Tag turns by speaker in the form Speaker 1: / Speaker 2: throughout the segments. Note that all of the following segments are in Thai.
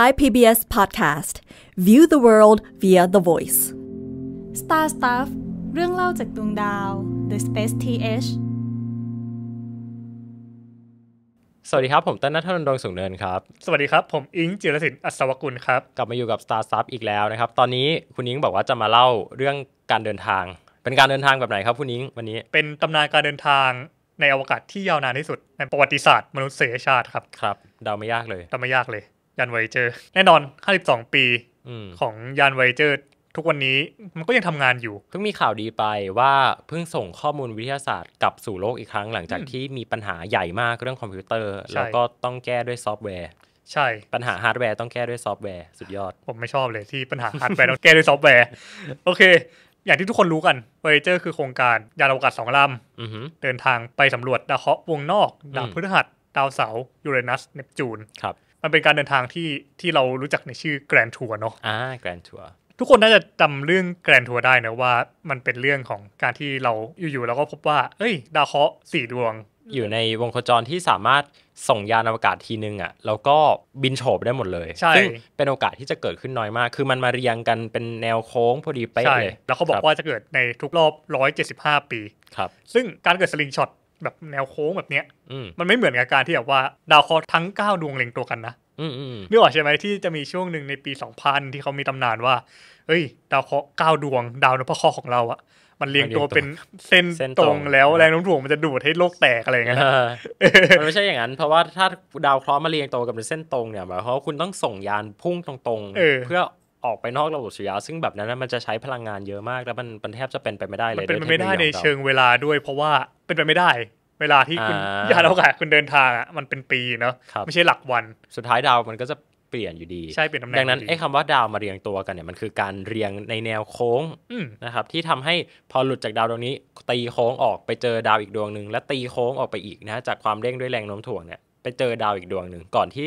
Speaker 1: Thai PBS Podcast View the world via the voice
Speaker 2: Star Stuff เรื่องเล่าจากดวงดาว The Space TH
Speaker 1: สวัสดีครับ ผมต้นนัทนนท์ดวงสุงเนิน ครับ สวัสดีครับ ผม อิงจิรศิลป์อัศวกุลครับ กลับมาอยู่กับ Star Stuff อีกแล้วนะครับ ตอนนี้คุณอิงบอกว่าจะมาเล่าเรื่องการเดินทาง เป็นการเดินทางแบบไหนครับคุณอิงวันนี้ เป็นตำนานการเดินทางในอวกาศที่ยาวนานที่สุดในประวัติศาสตร์มนุษยชาติครับ ครับเดาไม่ยากเลยเดาไม่ยากเลยยานไวเจอร์แน่นอน52 ปีของยานไวเจอร์ทุกวันนี้มันก็ยังทำงานอยู่เพิ่งมีข่าวดีไปว่าเพิ่งส่งข้อมูลวิทยาศาสตร์กลับสู่โลกอีกครั้งหลังจากที่มีปัญหาใหญ่มากเรื่องคอมพิวเตอร์ แล้วก็ต้องแก้ด้วยซอฟต์แวร์ ใช่ปัญหาฮาร์ดแวร์ต้องแก้ด้วยซอฟต์แวร์สุดยอด
Speaker 2: ผมไม่ชอบเลยที่ปัญหาฮาร์ดแวร์ต้องแก้ด้วยซอฟต์แวร์ โอเค อย่างที่ทุกคนรู้กันเวเจอร์คือโครงการยานอวกาศสองลำเดินทางไปสำรวจดาวเคราะห์วงนอกดาวพฤหัสดาวเสาร์ยูเรนัสเนปจูนครับมันเป็นการเดินทางที่ที่เรารู้จักในชื่อแกรนทัวร์เนาะอ่า แกรนทัวร์ทุกคนน่าจะจำเรื่องแกรนทัวร์ได้นะว่ามันเป็นเรื่องของการที่เราอยู่ๆเราก็พบว่าเอ้ย ดาวเคราะห์สี่ด
Speaker 1: วง อยู่ในวงโคจรที่สามารถส่งยานอวกาศทีนึงอะ่ะแล้วก็บินโฉบได้หมดเลยซึ่งเป็นโอกาสที่จะเกิดขึ้นน้อยมาก คือมันมาเรียงกันเป็นแนวโค้งพอดีเป๊ะเลยแล้วเขาบอกว่าจะเกิดในทุกรอบ 175 ปี ครับ ซึ่งการเกิดสลิงช็อตแบ
Speaker 2: บแนวโค้งแบบเนี้ยมันไม่เหมือนกับการที่แบบว่า ดาวเคราะห์ทั้ง9ดวงเล็งตัวกันนะนึกออกใช่ไหมที่จะมีช่วงหนึ่งในปี2000ที่เขามีตำนานว่าเอ้ยดาวเคราะห์9ดวง ดาวนพเคราะห์ของเราอะมันเรียงตัวเป็นเส้นตรงแล้วแรงโน้มถ่วงมันจะดูดให้โลก
Speaker 1: แตกอะไรอย่างเงี้ยมันไม่ใช่อย่างนั้น เพราะว่าถ้าดาวเคราะห์มาเรียงตัวกับเป็นเส้นตรงเนี่ยหมายความว่าคุณต้องส่งยานพุ่งตรงๆเพื่อออกไปนอกระบบสุริยะซึ่งแบบนั้นมันจะใช้พลังงานเยอะมาก แล้วมันแทบจะเป็นไปไม่ได้เลยมันเป็นไปไม่ได้ในเชิงเวลาด้วยเพราะว่าเป็นไปไม่ได้
Speaker 2: เวลาที่คุณยานอวกาศ
Speaker 1: คุณเดินทางอ่ะมันเป็นปีเนาะไม่ใช่หลักวันสุดท้ายดาวมันก็จะเปลี่ยนอยู่ดีใช่เปลี่ยนตำแหน่งดังนั้นไอ้คำว่าดาวมาเรียงตัวกันเนี่ยมันคือการเรียงในแนวโค้งนะครับที่ทำให้พอหลุดจากดาวดวงนี้ ตีโค้งออกไปเจอดาวอีกดวงหนึ่งและตีโค้งออกไปอีกนะจากความเร่งด้วยแรงโน้มถ่วงเนี่ยไปเจอดาวอีกดวงหนึ่งก่อนที่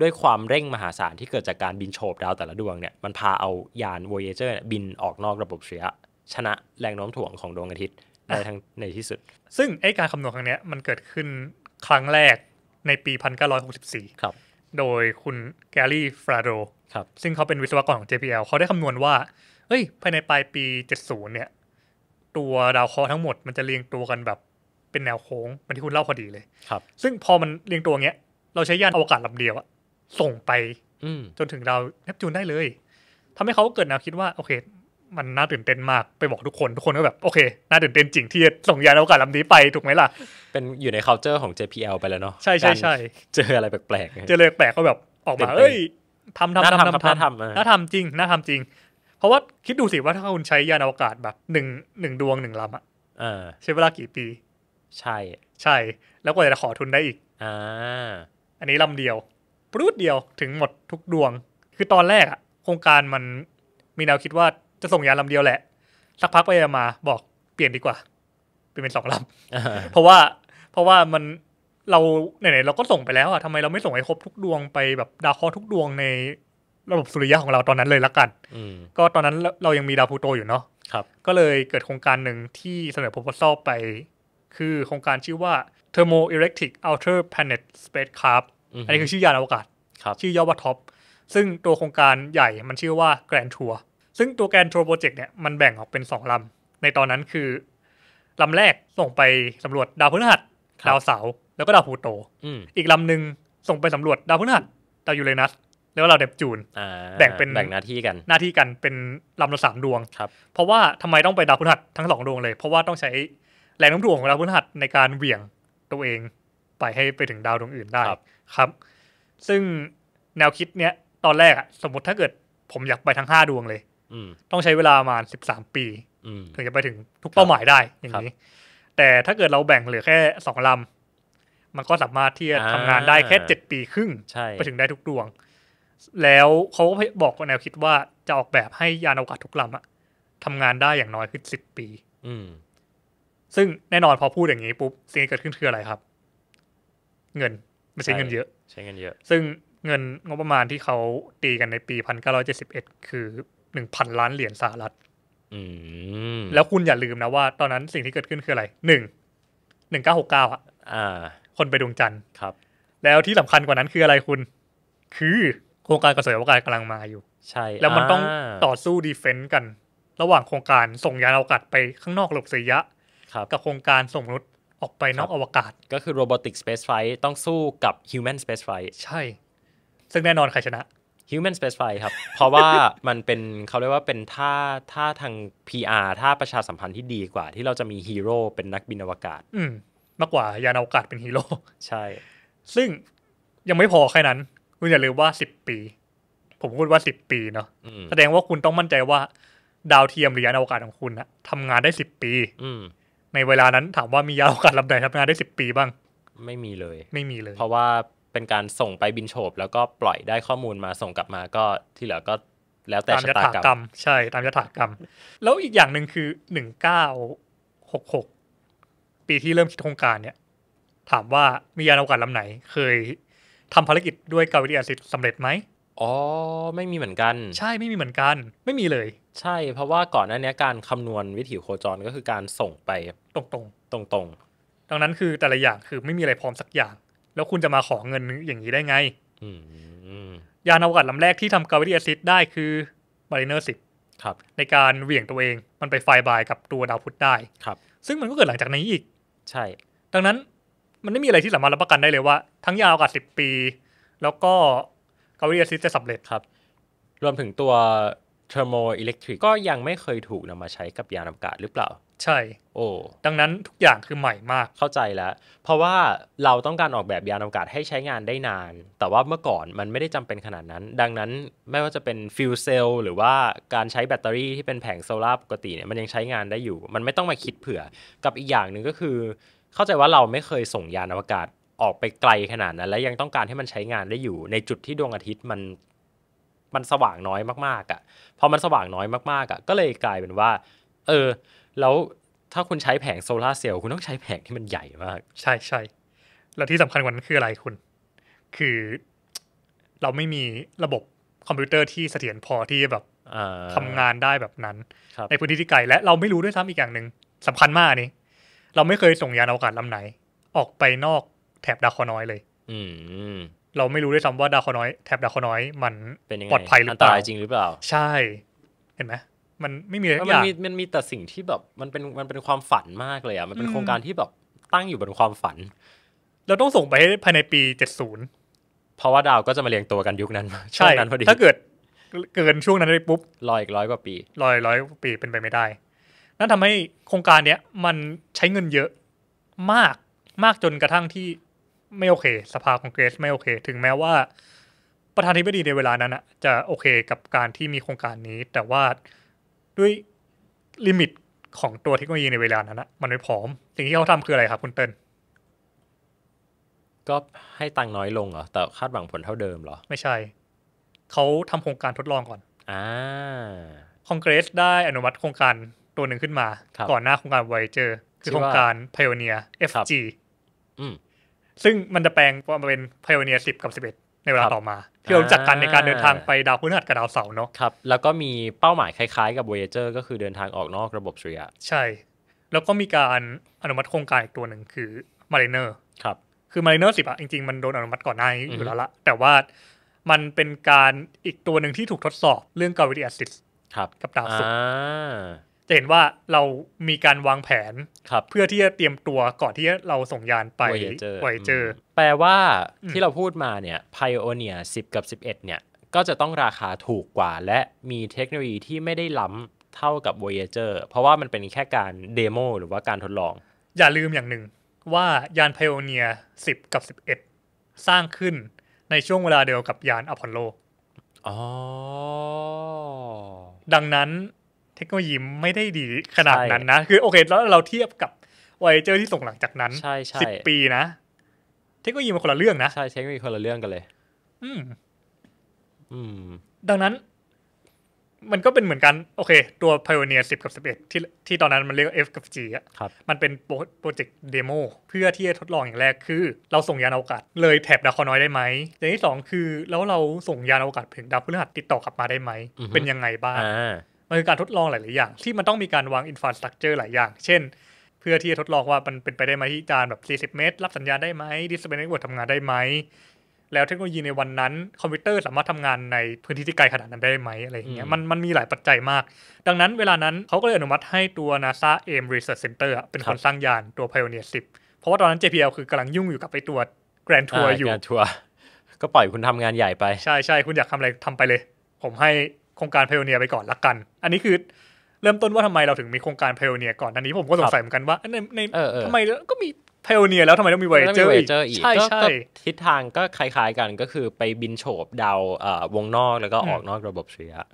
Speaker 1: ด้วยความเร่งมหาศาลที่เกิดจากการบินโฉบดาวแต่ละดวงเนี่ยมันพาเอายาน Voyager บินออกนอกระบบเสียชนะแรงโน้มถ่วงของดวงอาทิตย์ในทางในที่สุด ซึ่งไอการคำนวณครั้งนี
Speaker 2: ้มันเกิดขึ้นครั้งแรกในปี 1964 ครับ โดยคุณแกลลี่ ฟราโดครับซึ่งเขาเป็นวิศวกรของ JPL เขาได้คำนวณว่าเฮ้ยภายในปลายปี 70 เนี่ยตัวดาวเคราะห์ทั้งหมด มันจะเรียงตัวกันแบบเป็นแนวโค้งเหมือนที่คุณเล่าพอดีเลยครับซึ่งพอมันเรียงตัวเงี้ยเราใช้ยานอวกาศลำเดียวอะส่งไปจนถึงเราเนปจูนได้เลย ทำให้เขาเกิดแนวคิดว่า โอเค มันน่าตื่นเต้นมากไปบอกทุกคน ทุกคนก็แบบ โอเค น่าตื่นเต้นจริง ที่จะส่งยานอวกาศลำนี้ไป ถูกไหมล่ะ
Speaker 1: เป็นอยู่ใน c u เจอร์ของ JPL ไปแล้วเนาะใช่ใช่ใช่เจออะไรแปลกๆเจอเลยแป
Speaker 2: ลก ก็แบบออกมา เอ้ยทำทำทำทำทำทำน่าทำจริงน่าทำจริง เพราะว่าคิดดูสิว่าถ้าคุณใช้ยานอวกาศแบบหนึ่งหนึ่งดวงหนึ่งลำอะใช้เวลากี่ปี ใช่ ใช่ แล้วกว่าจะขอทุนได้อีกอ่าอันนี้ลำเดียวปรุดเดียวถึงหมดทุกดวง คือตอนแรกอะโครงการมันมีแนวคิดว่าจะส่งยานลำเดียวแหละ สักพักไปมาบอกเปลี่ยนดีกว่าเปลี่ยนเป็นสองลำเพราะว่าเพราะว่ามันเราไหนๆเราก็ส่งไปแล้วอะทำไมเราไม่ส่งไห้ครบทุกดวงไปแบบดาวเคราะห์ทุกดวงในระบบสุริยะของเราตอนนั้นเลยละกันก็ตอนนั้นเรายังมีดาวพูโต อยู่เนาะก็เลยเกิดโครงการหนึ่งที่เสนอ p r o p o s อ l ไป คือโครงการชื่อว่า Thermoelectric Outer Planet Spacecraft อันนี้คือชื่อยานอวกาศชื่อย่อว่าท็อป ซึ่งตัวโครงการใหญ่มันชื่อว่าแกรนทัวร์ซึ่งตัวแกรนทัวร์โปรเจกต์เนี่ยมันแบ่งออกเป็นสองลำ ในตอนนั้นคือ ลำแรกส่งไปสำรวจดาวพฤหัสดาวเสาร์แล้วก็ดาวพูโต อีกลำหนึ่งส่งไปสำรวจดาวพฤหัสดาวยูเรนัสแล้วก็ดาวเดบจูน
Speaker 1: แบ่งเป็นแบ่งหน้าที่กัน
Speaker 2: หน้าที่กันเป็นลำละสามดวงครับ เพราะว่าทำไมต้องไปดาวพฤหัสทั้งสองดวงเลย เพราะว่าต้องใช้แรงโน้มถ่วงของดาวพฤหัสในการเหวี่ยงตัวเองไปให้ไปถึงดาวดวงอื่นได้ครับ ซึ่งแนวคิดเนี้ย ตอนแรกอะสมมติถ้าเกิดผมอยากไปทั้งห้าดวงเลยต้องใช้เวลาประมาณสิบสามปีถึงจะไปถึงทุกเป้าหมายได้ อย่างนี้ แต่ถ้าเกิดเราแบ่งเหลือแค่สองลำ มันก็สามารถที่จะทำงานได้แค่เจ็ดปีครึ่ง ไปถึงได้ทุกดวง แล้วเขาก็บอกแนวคิดว่าจะออกแบบให้ยานอวกาศทุกลำอะทำงานได้อย่างน้อยคือสิบปีซึ่งแน่นอนพอพูดอย่างนี้ ปุ๊บสิ่งที่เกิดขึ้นคืออะไรครับ เงินมันใช้เงินเยอะ ใช้เงินเยอะ ซึ่งเงินงบประมาณที่เขาตีกันในปีพันเเก้้ารอยจ็สิบเอ็ดคือหนึ่งพันล้านเหรียญสหรัฐแล้วคุณอย่าลืมนะว่าตอนนั้นสิ่งที่เกิดขึ้นคืออะไร หนึ่งหนึ่งเก้าหกเก้าอ่ะคนไปดวงจันทร์ครับ แล้วที่สำคัญกว่านั้นคืออะไรคุณ คือโครงการกระสวยอวกาศกำลังมาอยู่ ใช่ แล้วมันต้องต่อสู้ดีเฟนต์กัน ระหว่างโครงการส่งยานอวกาศไปข้างนอกหลบสยะกับโครงการส่งมนุษย์ออกไปนอกอวก
Speaker 1: าศก็คือโรบอติกสเปซไฟต้องสู้กับฮิวแมนสเปซไฟใ
Speaker 2: ช่ ซึ่งแน่นอนใคร
Speaker 1: ชนะฮิวแมนสเปซไฟครับ เพราะว่ามันเป็นเขาเรียกว่าเป็นท่าท่าทาง PR ท่าประชาสัมพันธ์ที่ดีกว่า ที่เราจะมีฮีโร่เป็นนักบินอวกาศ
Speaker 2: อืมมากกว่ายานอวกาศเป็นฮีโร่ใช่ ซึ่งยังไม่พอแค่นั้น คุณอย่าลืมว่าสิบปี ผมพูดว่าสิบปีเนาะแสดงว่าคุณต้องมั่นใจว่าดาวเทียมหรือยานอวกาศของคุณนะทำงานได้สิบปี อืในเวลานั้นถามว่ามียาวการลำไหนทำงานได้สิบป
Speaker 1: ีบ้างไม่มีเลยไม่มีเลย เพราะว่าเป็นการส่งไปบินโฉบแล้วก็ปล่อยได้ข้อมูลมาส่งกลับมาก็ที่เหลือก็แล้วแต่ตามชะยตาถากรรรมมใช่ตามยถากรรม
Speaker 2: แล้วอีกอย่างหนึ่งคือหนึ่งเก้าหกหกปีที่เริ่มคิดโครงการเนี่ย ถามว่ามียาอวกาศลำไหนเคยทำภารกิจด้วยกาวิทยาศิตร์สำเร็จไหม
Speaker 1: อ๋อไม่มีเหมือนกัน ใช่ไม่มีเหมือนกัน ไม่มีเลยใช่เพราะว่าก่อนหน้านี้การคำนวณวิถีโคจรก็คือการส่งไป ตรงตรงตรงตรงดังนั้นคือแต่ล
Speaker 2: ะอย่างคือไม่มีอะไรพร้อมสักอย่าง แล้วคุณจะมาขอเงินอย่างนี้ได้ไงยานอวกาศลำแรกที่ทำกาวิทยาซิตได้คือมาริเนอร์สิบครับในการเหวี่ยงตัวเองมันไปไฟบายกับตัวดาวพุธได้ครับ ซึ่งมันก็เกิดหลังจากนี้อีก ใช่ ดังนั้นมันไม่มีอะไรที่สามารถรับประกันได้เลยว่า ทั้งยาวกัศสิบปี แล้วก็กาหลี
Speaker 1: แอซิสจะสาเร็จครับ รวมถึงตัวเทอร์โมอิเล็กทริกก็ยังไม่เคยถูกนำมาใช้กับยานอวกาศหรือเปล่า ใช่ โอ้ดังนั้นทุกอย่างคือใหม่มากเข้าใจแล้ว เพราะว่าเราต้องการออกแบบยานอวกาศให้ใช้งานได้นาน แต่ว่าเมื่อก่อนมันไม่ได้จำเป็นขนาดนั้น ดังนั้นไม่ว่าจะเป็นฟิวเซลหรือว่าการใช้แบตเตอรี่ที่เป็นแผงโซลาร์ปกติเนี่ยมันยังใช้งานได้อยู่ มันไม่ต้องมาคิดเผื่อกับอีกอย่างหนึ่งก็คือ เข้าใจว่าเราไม่เคยส่งยานอวกาศออกไปไกลขนาดนั้น และยังต้องการให้มันใช้งานได้อยู่ในจุดที่ดวงอาทิตย์มัน มันสว่างน้อยมากๆอะ่ะพอมันสว่างน้อยมากๆอะ่ะ ก็เลยกลายเป็นว่า เออ แล้วถ้าคุณใช้แผงโซลาเซลล์คุณต้องใช้แผงที่มันใหญ่มาก ใช่ใช่แล้วที่สำคัญกว่านั้นคืออะไรคุณ คือ เราไม่มี
Speaker 2: ระบบคอมพิวเตอร์ที่เสถียรพอที่แบบทำงานได้แบบนั้น ในพื้นที่ที่ไกลและเราไม่รู้ด้วยซ้ำอีกอย่างหนึ่งสำคัญมากนี่เราไม่เคยส่งยานอวกาศลำไหน ออกไปนอกท็บดาคอนอยเลย
Speaker 1: อืม
Speaker 2: เราไม่รู้ด้วยซ้ำว่าดาคอนอยแท็บดาคอนอย
Speaker 1: มันเป็นปลอดภัยหรือเปล่าจริงหรือเปล่า
Speaker 2: ใช่ เห็นไหมมันไม่มีอะไรอย่างมันมี
Speaker 1: มันมีแต่สิ่งที่แบบมันเป็นมันเป็นความฝันมากเลยอ่ะ มันเป็นโครงการที่แบบตั้งอยู่บนความฝัน เราต้องส่งไปภายในปีเจ็ดศูนย์ เพราะว่าดาวก็จะมาเรียงตัวกันยุคนั้นช่วงนั้นพอดี ถ้าเกิด
Speaker 2: เกินช่วงนั้นไปปุ๊บรออีกร้อยกว่าปี รอยร้อยปีเป็นไปไม่ได้ นั่นทำให้โครงการเนี้ยมันใช้เงินเยอะมากมากจนกระทั่งที่ไม่โอเค สภาคองเกรสไม่โอเค ถึงแม้ว่า ประธาน่ธิบดีในเวลานั้นจะโอเค กับการที่มีโครงการนี้ แต่ว่าด้วยลิมิตของตัวเทคโนโลยีในเวลานั้นมันไม่พร้อม สิ่งที่เขาทำคืออะไรครับ คุณเติ้ล
Speaker 1: ก็ให้ตังค์น้อยลงเหรอ แต่คาดหวังผลเท่าเดิมเหรอ
Speaker 2: ไม่ใช่ เขาทำโครงการทดลองก่อน
Speaker 1: อ่าคองเกรสได้อนุมัติโครงการ
Speaker 2: ตัวหนึ่งขึ้นมา ก่อนหน้าโครงการไวเจอร์ คือโครงการพ i o n e e r FG อืมซึ่งมันจะแปลงมาเป็นพโอเนียสิบกับสิบเอ็ดในเวลาต่อมา ที่เราจัดการในการเดินทางไปดาวพฤหัสกับดาวเ
Speaker 1: สาร์เนาะครับ แล้วก็มีเป้าหมายคล้ายๆกับ Voyager ก็คือเดินทางออกนอกระบบสุริยะ
Speaker 2: ใช่ แล้วก็มีการอนุมัติโครงการอีกตัวหนึ่งคือ Mariner ครับ คือ Mariner สิบอะจริงๆ มันโดนอนุมัติก่อนหน้าอยู่แล้วละแต่ว่ามันเป็นการอีกตัวหนึ่งที่ถูกทดสอบเรื่องกาวิ i t y a s s i s กับดาวศุกร์จะเห็นว่าเรามีการวางแผน
Speaker 1: ครับเพื่อที่จะเตรียมตัวก่อนที่เราส่งยานไปไวเจอ แปลว่าที่เราพูดมาเนี่ยไพโอเนีย10 กับ 11เนี่ยก็จะต้องราคาถูกกว่า และมีเทคโนโลยีที่ไม่ได้ล้ำเท่ากับ Voyager เพราะว่ามันเป็นแค่การเดโมหรือว่าการทดลอง
Speaker 2: อย่าลืมอย่างหนึ่ง ว่ายานไพโอเนีย10 กับ 11 สร้างขึ้นในช่วงเวลาเดียวกับยานอพอลโลอ๋อดังนั้นเทคโนโลยีไม่ได้ดีขนาดนั้นนะ คือโอเคแล้วเราเทียบกับไวเจอร์ที่ส่งหลังจากนั้นสิบปี
Speaker 1: นะเทคโนโลยีมันคนละเรื่องนะใช่เทคโนโลยีคนละเรื่องกันเลย อืมอืม
Speaker 2: ดังนั้น มันก็เป็นเหมือนกัน โอเค ตัว Pioneer 10กับ11ที่ที่ตอนนั้นมันเรียก F กับ G อ่ะ มันเป็นโปรเจกต์เดโมเพื่อที่จะทดลองอย่างแรกคือ เราส่งยานอวกาศเลยแถบดาวคอน้อยได้ไหมอย่างที่สองคือ แล้วเราส่งยานอวกาศถึงดาวพฤหัสติดต่อกับมาได้ไหมเป็นยังไงบ้างมันคือการทดลองหลาย ๆอย่าง ที่มันต้องมีการวางอินฟราสตรักเจอร์หลายอย่าง เช่น เพื่อที่จะทดลองว่ามันเป็นไปได้ไหมที่จานแบบ40 เมตรรับสัญญาณได้ไหมดิสเพนเน็ตเวิร์กทำงานได้ไหม แล้วเทคโนโลยีในวันนั้น คอมพิวเตอร์สามารถทำงานในพื้นที่ที่ไกลขนาดนั้นได้ไหมอะไรอย่างเงี้ยมันมันมีหลายปัจจัยมาก ดังนั้นเวลานั้นเขาก็เลยอนุมัติให้ตัว NASA AIM Research Center เป็นคนสร้างยานตัว Pioneer 10 เพราะว่าตอนนั้น JPL คือกำลังยุ่งอยู่กับไปตัว Grand Tour อยู่
Speaker 1: Grand Tour ก็ปล่อยคุณทำงานใหญ่ไป
Speaker 2: ใช่ใช่คุณอยากทำอะไรทำไปเลย ผมใโครงการพโอเนียไปก่อนละกัน อันนี้คือเริ่มต้นว่าทำไม
Speaker 1: เราถึงมีโครงการพโอเนียก่อนอันนี้ผมก็สงสัยเหมือนกันว่าในในทำไม
Speaker 2: ก็มีพโอเนียแล้วทำไมต้อ
Speaker 1: งมีเวเจอร์อีกใช่ใช่ทิศทางก็คล้ายๆกันก็คือไปบินโฉบดาววงนอกแล้วก็ออกนอกระบบสุริยะ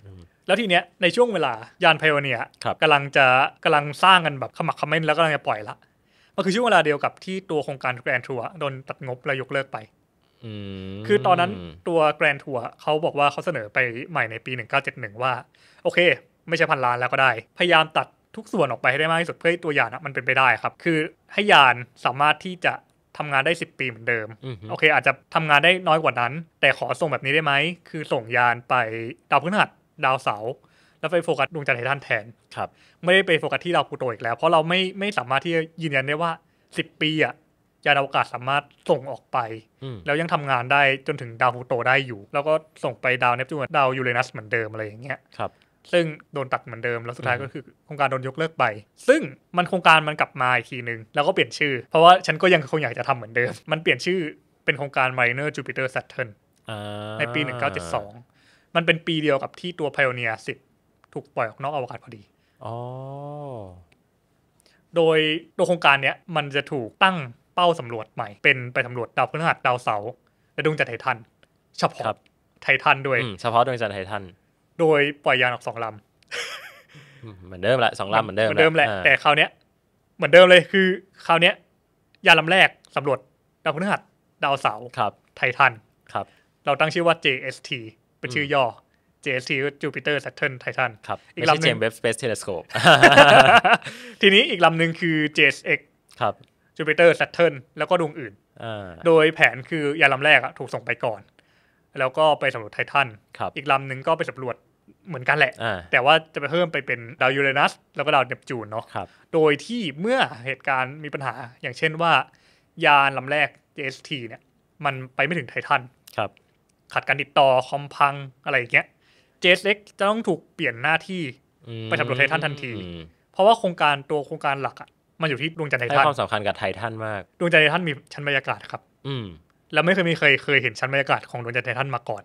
Speaker 2: แล้วทีเนี้ยในช่วงเวลายานพโอเนียกำลังจะกำลังสร้างกันแบบขมักขม้นแล้วกำลังจะปล่อยละมันคือช่วงเวลาเดียวกับที่ตัวโครงการแกรนทัวโดนตัดงบและยกเลิกไปคือตอนนั้นตัวแกรนทัวเขาบอกว่าเขาเสนอไปใหม่ในปี 1971 ว่า โอเค ไม่ใช่พันล้านแล้วก็ได้ พยายามตัดทุกส่วนออกไปให้ได้มากที่สุดเพื่อให้ตัวยานมันเป็นไปได้ครับ คือให้ยานสามารถที่จะทำงานได้ 10 ปีเหมือนเดิมโอเคอาจจะทำงานได้น้อยกว่านั้น แต่ขอส่งแบบนี้ได้ไหม คือส่งยานไปดาวพฤหัสดาวเสาร์แล้วไปโฟกัสดวงจันทร์ไททันแทนครับ ไม่ได้ไปโฟกัสที่ดาวพุูโตอีกแล้วเพราะเราไม่ไม่สามารถที่จะยืนยันได้ว่า 10 ปีอะยานอวกาศสามารถส่งออกไปแล้วยังทำงานได้จนถึงดาวพลูโตได้อยู่ แล้วก็ส่งไปดาวเนปจูนดาวยูเรนัสเหมือนเดิมอะไรอย่างเงี้ยครับ ซึ่งโดนตัดเหมือนเดิม แล้วสุดท้ายก็คือโครงการโดนยกเลิกไป ซึ่งมันโครงการมันกลับมาอีกทีหนึ่งแล้วก็เปลี่ยนชื่อ เพราะว่าฉันก็ยังคงอยากจะทำเหมือนเดิมมันเปลี่ยนชื่อเป็นโครงการ Mariner Jupiter Saturn ในปี1972มันเป็นปีเดียวกับที่ตัว Pioneer 10ถูกปล่อยออกนอกอวกาศพอดีออ๋โดยโดยโครงการเนี้ยมันจะถูกตั้งเป้าสำรวจใหม่เป็นไปสำรวจดาวพฤหัสดาวเสาร์และดวงจันทร์ไททันเฉพาะไททัน
Speaker 1: ด้วยเฉพาะดวงจันทร์ไททัน
Speaker 2: โดยปล่อยยานออกสองล
Speaker 1: ำเหมือนเดิมแหละสองลำเหมือนเดิมเหมือนเดิมแหละแต่
Speaker 2: คราวเนี้ย เหมือนเดิมเลยคือคราวเนี้ยยานลำแรกสำรวจดาวพฤหัสดาวเสาร์ไททันครับ เราตั้งชื่อว่า JST เป็นชื่อย่อ JST ก็ Jupiter Saturn Titan ครับอีกลำหนึ่ง James Webb Space Telescope ทีนี้อีกลำหนึ่งคือ JSX ครับจูปิเตอร์ซัตเทิร์นแล้วก็ดวงอื่นโดยแผนคือยานลำแรกอะถูกส่งไปก่อน แล้วก็ไปสำรวจไททันอีกลำหนึ่งก็ไปสำรวจเหมือนกันแหละ แต่ว่าจะไปเพิ่มไปเป็นดาวยูเรนัส แล้วก็ดาวเนปจูนเนาะโดยที่เมื่อเหตุการณ์มีปัญหาอย่างเช่นว่ายานลำแรก JST เนี่ยมันไปไม่ถึงไททันครับ ขัดการติดต่อคอมพังอะไรอย่างเงี้ย JSX จะต้องถูกเปลี่ยนหน้าที่ไปสำรวจไททันทันที เพราะว่าโครงการตัวโครงการหลักอะมันอยู่ที่ดวงจันทร์ไททันให้ความส
Speaker 1: ำคัญกับไททันมาก
Speaker 2: ดวงจันทร์ไททันมีชั้นบรรยากาศครับ อืมแล้วไม่เคยมีเคยเคยเห็นชั้นบรรยากาศของดวงจันทร์ไททันมาก่อน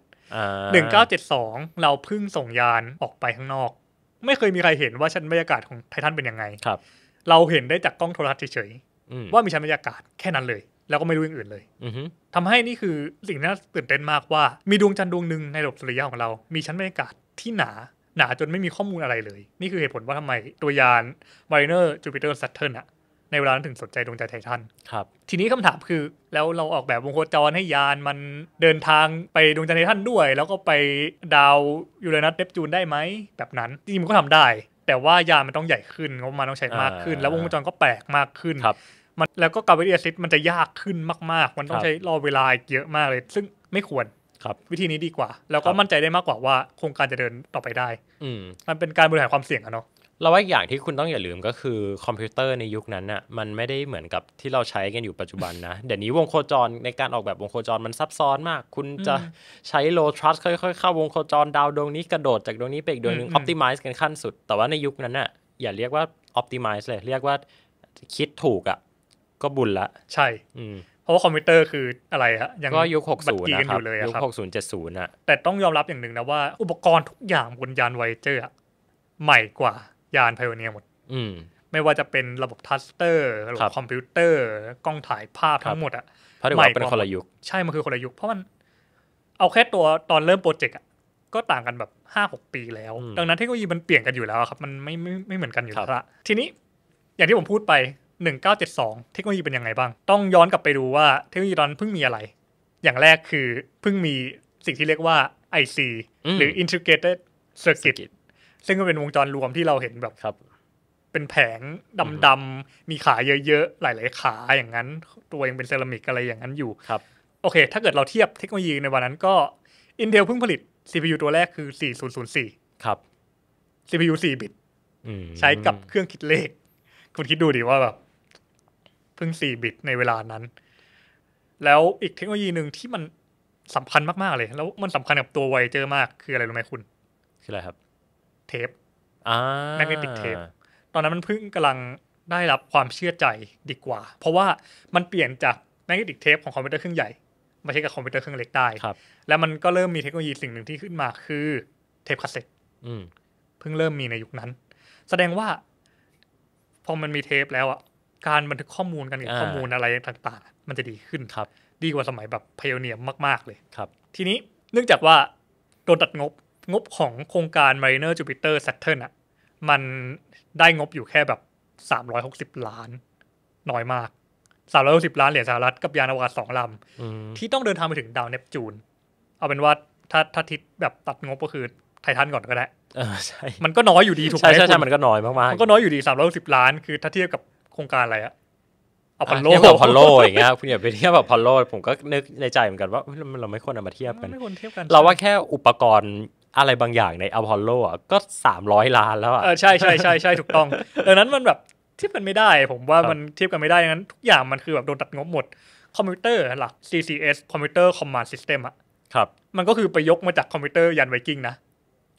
Speaker 2: หนึ่งเก้าเจ็ดสองเราเพิ่งส่งยานออกไปข้างนอก ไม่เคยมีใครเห็นว่าชั้นบรรยากาศของไททันเป็นยังไง ครับ เราเห็นได้จากกล้องโทรทัศน์เฉยๆว่ามีชั้นบรรยากาศแค่นั้นเลย แล้วก็ไม่รู้อย่างอื่นเลยทำให้นี่คือสิ่งที่น่าตื่นเต้นมากว่า มีดวงจันทร์ดวงหนึ่งในระบบสุริยะของเรา มีชั้นบรรยากาศที่หนาหนาจนไม่มีข้อมูลอะไรเลย นี่คือเหตุผลว่าทำไมตัวยานเนอร์จูปิเตอร์ซัตเทิร์นอะในเวลานั้นถึงสนใจดวงจันทร์ไททันครับทีนี้คำถามคือแล้วเราออกแบบวงโคจรให้ยานมันเดินทางไปดวงจันทร์ไททันด้วย แล้วก็ไปดาวยูเรนัสเดปจูนได้ไหม แบบนั้น จริงมันก็ทำได้ แต่ว่ายานมันต้องใหญ่ขึ้นงบมันต้องใช้มากขึ้น แล้ววงโคจรก็แปลกมากขึ้นครับ มันแล้วก็การวิทยาซิตมันจะยากขึ้นมากๆ มันต้องใช้รอเวลาเยอะมากเลยซึ่งไม่ควรครับวิธีนี้ดีกว่า แล้วก็มั่นใจได้มากกว่าว่าโครงการจะเดินต่อไปได้อืมมันเป็นการบริหารความเสี่ยงอะเนาะ
Speaker 1: เราว่าอย่างที่คุณต้องอย่าลืมก็คือ คอมพิวเตอร์ในยุคนั้นน่ะมันไม่ได้เหมือนกับที่เราใช้กันอยู่ปัจจุบันนะเดี๋ยวนี้วงโคจรในการออกแบบวงโคจรมันซับซ้อนมาก คุณจะใช้ low trust ค่อยๆเข้าวงโคจร ดาวดวงนี้กระโดดจากดวงนี้ไปอีกดวงนึง optimize กันขั้นสุด แต่ว่าในยุคนั้นน่ะ อย่าเรียกว่า optimize เลยเรียกว่าคิดถูกอ่ะก็บุญละ ใช่
Speaker 2: ราะว่าคอมพิวเตอร์คืออะไรฮะยังก็ยุคหก60นนะครับยุคหกศูนย์เจ็ดศูนย์อะแต่ต้องยอมรับอย่างหนึ่งนะว่าอุปกรณ์ทุกอย่างบนยานไวเจอร์ใหม่กว่ายานไพโอเนียหมด อืไม่ว่าจะเป็นระบบทัสเตอร์ระบบคอมพิวเตอร์ กล้องถ่ายภาพทั้งหมด อ่ะเพราะว่าเป็นคนละยุค ใช่ มันคือคนละยุคเพราะมันเอาแค่ตัวตอนเริ่มโปรเจกต์ก็ต่างกันแบบห้าหกปี แล้วดังนั้นเทคโนโลยีมันเปลี่ยนกันอยู่แล้วครับมันไม่ไม่ไม่เหมือนกันอยู่แล้วทีนี้ อย่างที่ผมพูดไป1972 เทคโนโลยีเป็นยังไงบ้าง ต้องย้อนกลับไปดูว่าเทคโนโลยีตอนเพิ่งมีอะไร อย่างแรกคือเพิ่งมีสิ่งที่เรียกว่า IC หรือ Integrated Circuit ซึ่งก็เป็นวงจรรวมที่เราเห็นแบบบเป็นแผงดำๆ มีขาเยอะๆ หลายๆ ขาอย่างนั้น ตัวเองเป็นเซรามิกอะไรอย่างนั้นอยู่ครับโอเค ถ้าเกิดเราเทียบเทคโนโลยีในวันนั้นก็ Intel เพิ่งผลิต CPU ตัวแรกคือ4004ครับ CPU 4บิตใช้กับเครื่องคิดเลขคุณคิดดูดิว่าแบบเพิ่ง4บิต ในเวลานั้น แล้วอีกเทคโนโลยีหนึ่งที่มันสำคัญมาก ๆ เลย แล้วมันสำคัญกับตัวไวเจอร์มาก คืออะไรรู้ไหมคุณ คืออะไรครับ เทปแมกเนติกเทป ตอนนั้นมันเพิ่งกำลังได้รับความเชื่อใจดีกว่า เพราะว่ามันเปลี่ยนจากแมกเนติกเทปของคอมพิวเตอร์เครื่องใหญ่มาใช้กับคอมพิวเตอร์เครื่องเล็กได้ ครับ แล้วมันก็เริ่มมีเทคโนโลยีสิ่งหนึ่งที่ขึ้นมาคือเทปคาสเซ็ตเพิ่งเริ่มมีในยุคนั้น แสดงว่า พอมันมีเทปแล้วอะการบันทึกข้อมูลกันเก็บข้อมูลอะไรต่างๆ มันจะดีขึ้นครับ ดีกว่าสมัยแบบพโอเนียมากๆเลยครับ ทีนี้เนื่องจากว่าโดนตัดงบงบของโครงการ Mariner Jupiter Saturn อ่ะ มันได้งบอยู่แค่แบบ 360 ล้าน น้อยมาก 360 ล้านเหรียญสหรัฐกับยานอวกาศสองลำ ที่ต้องเดินทางไปถึงดาวเนปจูน เอาเป็นว่าถ้าถ้าทิศแบบตัดงบก็คือไททันก่อนก็ได้มันก็น้อยอยู่ดีถูกไหมใช่ใช่มันก็น้อยมากๆ มันก็น้อยอยู่ดี360ล้านคือถ้าเทียบกับครงการอะไรอะอพอลโลอพอลโลอย่างเงี้ยคุณอย
Speaker 1: ่าไปเทียบแบบพอลโลผมก็นึกในใจเหมือนกันว่าเราไม่ควรเอามาเทียบกันเราว่าแค่อุปกรณ์อะไรบางอย่างในอพอลโลอ่ะก็สามร้อยล้านแล้วอ่ะใช่ใช่ใช่ใช่ถูก
Speaker 2: ต้องดังนั้นมันแบบเทียบกันไม่ได้ ผมว่ามันเทียบกันไม่ได้ดังนั้น ทุกอย่างมันคือแบบโดนตัดงบหมดคอมพิวเตอร์หลัก CCS คอมพิวเตอร์คอมมานด์ซิสเต็มอะครับ มันก็คือไปยกมาจากคอมพิวเตอร์ยันไวกิ้งนะ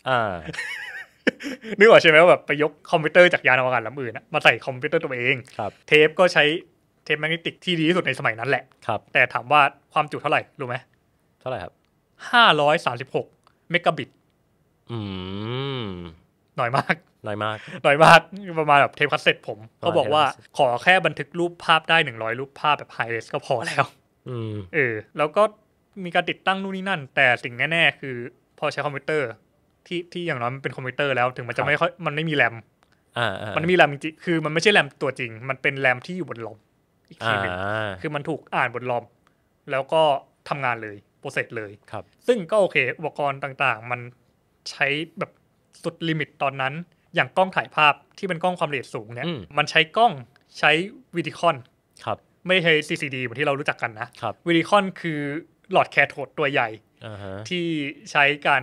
Speaker 2: อ่านึกออกใช่ไหมว่าแบบไปยกคอมพิวเตอร์จากยานอวกาศลำอื่นมาใส่คอมพิวเตอร์ตัวเองครับเทปก็ใช้เทปแมกนิติกที่ดีที่สุดในสมัยนั้นแหละ ครับ แต่ถามว่าความจุเท่าไหร่ รู้ไหม เท่าไหร่ครับห้าร้อยสามสิบหกเมกะบิต
Speaker 1: อืมน้อยมากน้อยมาก
Speaker 2: น้อยมาก ประมาณแบบเทปคัสเซ็ตผมเขาบอกว่าขอแค่บันทึกรูปภาพได้หนึ่งร้อยรูปภาพแบบไฮเรสก็พอแล้ว อืมเออแล้วก็มีการติดตั้งนู่นนี่นั่น แต่สิ่งแน่ๆ คือพอใช้คอมพิวเตอร์ที่ที่อย่างน้อยมันเป็นคอมพิวเตอร์แล้วถึงมันจะไม่ค่อยมันไม่มีแรมมันมีแรมจริงคือมันไม่ใช่แรมตัวจริง มันเป็นแรมที่อยู่บนลอมอีกทีหนึ่งคือมันถูกอ่านบนลอมแล้วก็ทำงานเลยโปรเซสเลยครับ ซึ่งก็โอเคอุปกรณ์ต่างๆ มันใช้แบบสุดลิมิตตอนนั้น อย่างกล้องถ่ายภาพที่เป็นกล้องความละเอียดสูงเนี่ยมันใช้กล้องใช้วิดีคอนครับ ไม่ใช้ CCD เหมือนที่เรารู้จักกันนะวิดีคอนคือหลอดแคโทดตัวใหญ่ที่ใช้การ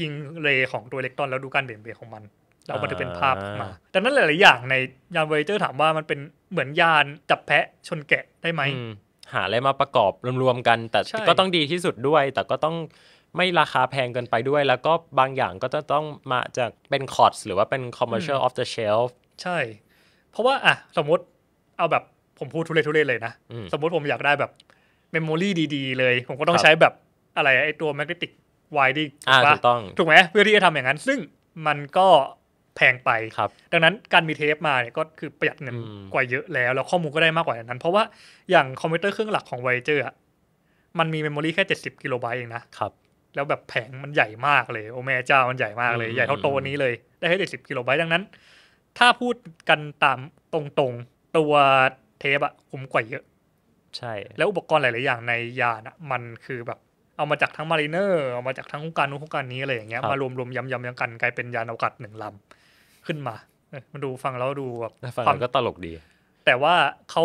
Speaker 2: ยิงเลของตัวอิเล็กตรอนแล้วดูการเบี่ยงเบนของมันแล้วมันจะเป็นภาพมาแต่นั้นหลายๆอย่างในยานเวเจอร์ ถามว่ามันเป็นเหมือนยานจับแพะชนแกะ ได้ไหม
Speaker 1: หาอะไรมาประกอบรวมๆกัน แต่ก็ต้องดีที่สุดด้วย แต่ก็ต้องไม่ราคาแพงเกินไปด้วย แล้วก็บางอย่างก็จะต้องมาจาก เป็นคอร์สหรือว่าเป็น commercial off the shelf
Speaker 2: ใช่ เพราะว่าอ่ะสมมติเอาแบบผมพูดทุเรศทุเรศเลยนะสมมติผมอยากได้แบบเมมโมรีดี ๆ เลย ผมก็ต้องใช้แบบอะไรไอตัวแมกเนติกไวดิ้งถูกปะถูกไหมเพื่อที่จะทำอย่างนั้น ซึ่งมันก็แพงไปครับดังนั้นการมีเทปมาเนี่ยก็คือประหยัดเงินกว่าเยอะแล้ว แล้วข้อมูลก็ได้มากกว่านั้น เพราะว่า อย่างคอมพิวเตอร์เครื่องหลักของไวเจอร์มันมีเมมโมรีแค่เจ็ดสิบกิโลไบต์เองนะครับแล้วแบบแผงมันใหญ่มากเลยโอแม่เจ้ามันใหญ่มากเลย ใหญ่เท่าโตนี้เลยได้แค่เจ็ดสิบกิโลไบต์ดังนั้น ถ้าพูดกันตามตรงๆตัวเทปอะคุ้มกว่าเยอะใช่ แล้วอุปกรณ์หลายๆอย่างในยานอะมันคือแบบเอามาจากทั้งมารีเนอร์เอามาจากทั้งครงการนู้นครงการนี้อะไรอย่างเงี้ยมารวมรวมยำยำยำกันกลายเป็นยานอวกาศหนึ่งลำขึ้นมามันดูฟังแล้วดูแบบฟังก็ตลกดี แต่ว่าเขา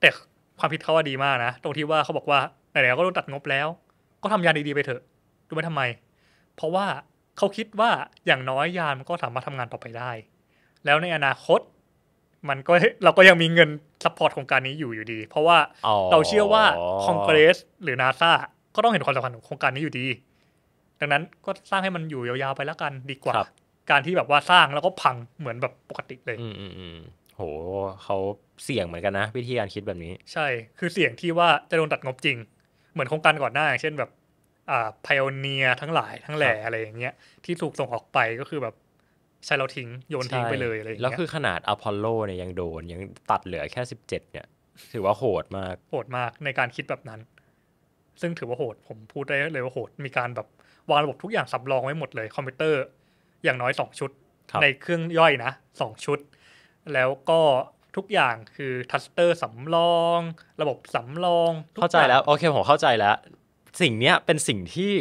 Speaker 2: แต่ความผิดเขาว่าดีมากนะตรงที่ว่าเขาบอกว่าไหนๆก็โดนตัดงบแล้ว ก็ทำยานดีๆไปเถอะดูไหมทำไม เพราะว่าเขาคิดว่าอย่างน้อยยานมันก็สามารถทำงานต่อไปได้ แล้วในอนาคตมันก็เราก็ยังมีเงินซัพพอร์ตโครงการนี้อยู่อยู่ดี เพราะว่าเราเชื่อว่าคอนเกรสหรือนาซาก็ต้องเห็นความสำคัญของโครงการนี้อยู่ดี ดังนั้นก็สร้างให้มันอยู่ยาวๆไปแล้วกันดีกว่า การที่แบบว่าสร้างแล้วก็พังเหมือนแบบปกติเลย อื
Speaker 1: มอืมโห เขาเสี่ยงเหมือนกันนะวิธีการคิดแบบนี้ ใ
Speaker 2: ช่ คือเสี่ยงที่ว่าจะโดนตัดงบจริง เหมือนโครงการก่อนหน้าอย่างเช่นแบบ อ่าพายอเนียทั้งหลายทั้งแหล่อะไรอย่างเงี้ยที่ถูกส่งออกไปก็คือแบบใช่เราทิ้งโยนทิ้งไปเลยอะไรอย่างเงี้ยแล้วคือ
Speaker 1: ขนาดอพอลโลเนี่ยยังโดนยังตัดเหลือแค่สิบเจ็ดเนี่ยถือว่าโหดมากโหดมาก
Speaker 2: ในการคิดแบบนั้นซึ่งถือว่าโหดผมพูดได้เลยว่าโหดมีการแบบวางระบบทุกอย่างสำรองไว้หมดเลย คอมพิวเตอร์อย่างน้อยสองชุดในเครื่องย่อยนะสองชุด แล้วก็ทุกอย่างคือ ทัสเตอร์สำรอง ระบบสำรอ
Speaker 1: งเข้าใจแล้ว โอเค ผมเข้าใจแล้ว สิ่งนี้เป็นสิ่งที่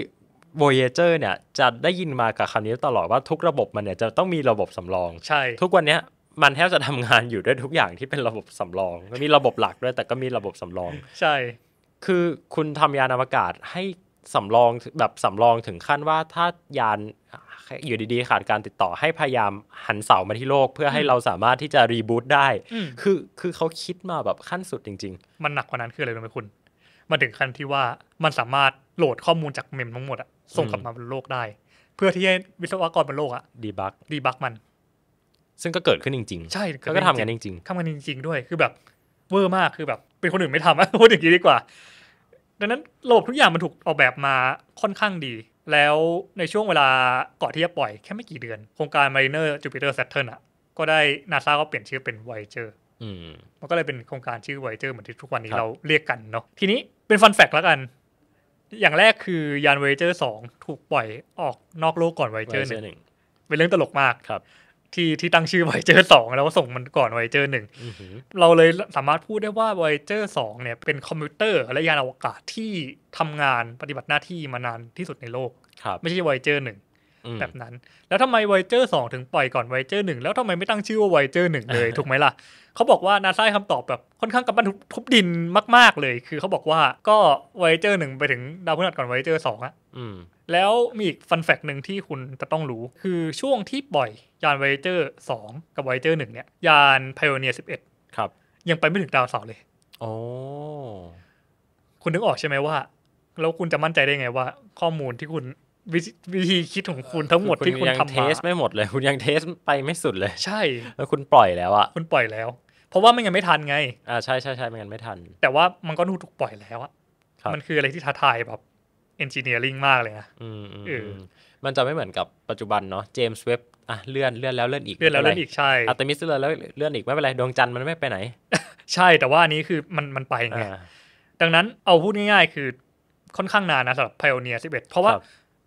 Speaker 1: Voyager เนี่ยจะได้ยินมากับคำนี้ตลอดว่าทุกระบบมันเนี่ยจะต้องมีระบบสำรองใช่ทุกวันนี้มันแทบจะทำงานอยู่ด้วยทุกอย่างที่เป็นระบบสำรองมีระบบหลักด้วยแต่ก็มีระบบสำรองใช่คือคุณทำยานอวกาศให้สำรองแบบสำรองถึงขั้นว่าถ้ายานอยู่ดีๆขาดการติดต่อให้พยายามหันเสามาที่โลกเพื่อให้เราสามารถที่จะรีบูตได้คือคือเขาคิดมาแบบขั้นสุดจริง
Speaker 2: ๆ มันหนักกว่านั้นคืออะไรรู้ไหมคุณ มันถึงขั้นที่ว่ามันสามารถโหลดข้อมูลจากเมมทั้งหมดอะส่งกลับมาบนโลกได้ เพื่อที่ให้วิศวกรบนโลกอะดีบักดีบักมัน
Speaker 1: ซึ่งก็เกิดขึ้นจริง
Speaker 2: ๆใช่ก็ทำกันจริงๆทำกันจริง ๆ ด้วยคือแบบเวอร์มากคือแบบ เป็นคนอื่นไม่ทำอะพูดอย่างนี้ดีกว่า ดังนั้นระบบทุกอย่างมันถูกออกแบบมาค่อนข้างดี แล้วในช่วงเวลาก่อนที่จะปล่อยแค่ไม่กี่เดือน โครงการ Mariner Jupiter Saturn อ่ะ ก็ได้นาซาก็เปลี่ยนชื่อเป็น Voyager มันก็เลยเป็นโครงการชื่อ Voyager เหมือนที่ทุกวันนี้เราเรียกกันเนาะทีนี้เป็นฟันแฟกแล้วกัน อย่างแรกคือยาน Voyager 2 ถูกปล่อยออกนอกโลกก่อน Voyager 1เป็นเรื่องตลกมากครับที่ที่ตั้งชื่อไวเจอร์สองแล้วส่งมันก่อนไวเจอร์หนึ่งเราเลยสามารถพูดได้ว่าไวเจอร์สองเนี่ยเป็นคอมพิวเตอร์และยานอวกาศที่ทำงานปฏิบัติหน้าที่มานาน ที่สุดในโลกไม่ใช่ไวเจอร์หนึ่งแบบนั้น แล้วทำไมไวเจอร์สองถึงปล่อยก่อนไวเจอร์หนึ่งแล้วทำไมไม่ตั้งชื่อว่าไวเจอร์หนึ่งเลยถูกไหมล่ะเขาบอกว่านาซาให้คำตอบแบบค่อนข้างกับบันทุบดินมาก ๆ เลย คือเขาบอกว่าก็ไวเจอร์หนึ่งไปถึงดาวพฤหัสก่อนไวเจอร์สองอะแล้วมีอีกฟันแฟกหนึ่งที่คุณจะต้องรู้ คือช่วงที่ปล่อยยานไวเจอร์สองกับไวเจอร์หนึ่งเนี่ย ยานไพโอเนียสิบเอ็ดครับ ยังไปไม่ถึงดาวเสาร์เลยโอ้คุณนึกออกใช่ไหมว่า แล้วคุณจะมั่นใจได้ไงว่า ข้อมูลที่คุณวิธีคิดของคุณทั้งหมดที่คุณทำมาเทส
Speaker 1: ไม่หมดเลยคุณยังเทสไปไม่สุดเลย ใช่ แล้วคุณปล่อยแล้วอะค
Speaker 2: ุณปล่อยแล้วเพราะว่าไม่งังไม่ทันไง อ่าใช่ใช่ใช่ไม่งั้นไม่ทัน แต่ว่ามันก็ถูกปล่อยแล้วอะมันคืออะไรที่ท้าทายแบบเอนจิเนียริงมากเลยนะอืมอืม
Speaker 1: มันจะไม่เหมือนกับปัจจุบันเนาะเจมส์เว็บอ่ะเลื่อนเลื่อนแล้วเลื่อนอีกเลื่อนแล้วเลื่อนอีกใช่อัตมิสเลื่อนแล้วเลื่อนอีกไม่เป็นไรดวงจันทร์มันไม่ไปไหนใช่แต่ว่าอันนี้คือมันมันไปไง
Speaker 2: ดังนั้นเอาพูดง่ายๆ คือค่อนข้างนานนะสำหรับพโอเนียสิบเอ็ดเพราะว่า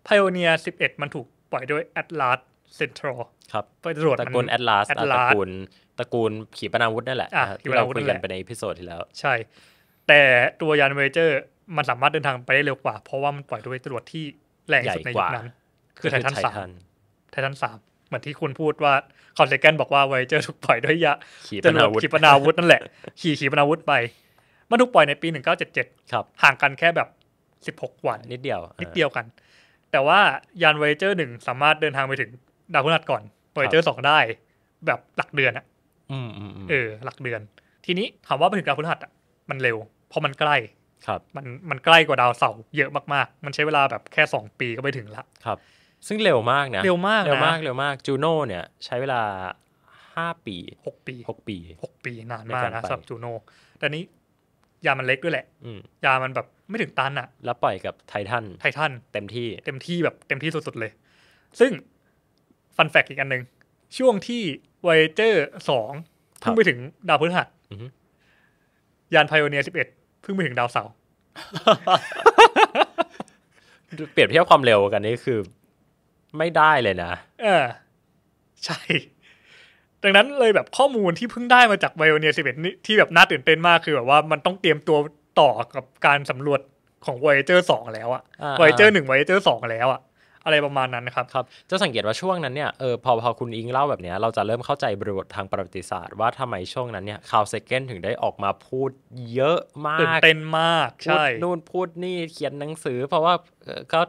Speaker 2: พโอเนียสิบเอ็ดมันถูกปล่อยโดยแตลาสเซ็นทรัลครับ ไปตรวจตระนกูลแอตลาสตระกู
Speaker 1: ลตระกูลขีปนาวุธนั่นแหละที่เราคุยกันไปในพิโซดที่แล้ว
Speaker 2: ใช่ แต่ตัวยานเวเจอร์ มันสามารถเดินทางไปได้เร็วกว่า เพราะว่ามันปล่อยด้วยตรวจที่แรงสุดในยุคนั้น คือไททันสามไททันสามเหมือนที่คุณพูดว่าคอนเซกันบอกว่าไวเจอร์ถูกปล่อยด้วยยะนาวธขีปนาวุธนั่นแหละ ขี่ขีปนาวุธไป มันถูกปล่อยในปีหนึ่งเก้าเจ็ดครับ ห่างกันแค่แบบสิบหกวันนิดเดียวนิดเดียวกัน แต่ว่ายานไวเจอร์หนึ่งสามารถเดินทางไปถึงดาวพฤหัสก่อนไวเจอร์สองได้แบบหลักเดือนอะเออหลักเดือนทีนี้ถามว่าไปถึงดาวพฤหัสอ่ะมันเร็ว เพราะมันใกล้
Speaker 1: ครับ มันมันใกล้กว่าดาวเสาร์เยอะมากๆ มันใช้เวลาแบบแค่สองปีก็ไปถึงละครับ ซึ่งเร็วมากนะเร็วมากเร็วมากเร็วมากจูโน่เนี่ย ใช้เวลาห้าปีหกปีหกปีหกปีนานมากนะสำหรับจูโน่แต่นี้ยามันเล็กด้วยแหละ
Speaker 2: ยามันแบบไม่ถึงตันอะแล้วปล่อยกับไททันไททันเต็มที่ เต็มที่แบบเต็มที่สุดๆเลย ซึ่งฟันแฟกอีกอันหนึ่งช่วงที่ไวเจอร์สองเพิ่งไปถึงดาวพฤหัสยานไพโอเนียสิบเอ็ดเพิ่งไปถึงดาวเส
Speaker 1: าร์เปรียบเทียบความเร็วกันนี่คือไม่ได้เลยนะ
Speaker 2: เออ ใช่ ดังนั้นเลยแบบข้อมูลที่เพิ่งได้มาจากไบโอเนียสิบเอ็ดนี่ที่แบบน่าตื่นเต้นมากคือแบบว่ามันต้องเตรียมตัวต่อกับการสำรวจของไวเจอร์สองแล้วอะไวเจอร์หนึ่งไวเจอร์สอ
Speaker 1: งแล้วอะอะไรประมาณนั้นนะครับครับจะสังเกตว่าช่วงนั้นเนี่ย เออพอพอคุณอิงเล่าแบบนี้เราจะเริ่มเข้าใจบริบททางประวัติศาสตร์ ว่าทำไมช่วงนั้นเนี่ยข่าวเซเกนถึงได้ออกมาพูดเยอะมากตื่นเต้นมาก ใช่ นู่นพูดนี่เขียนหนังสือเพราะว่าเขา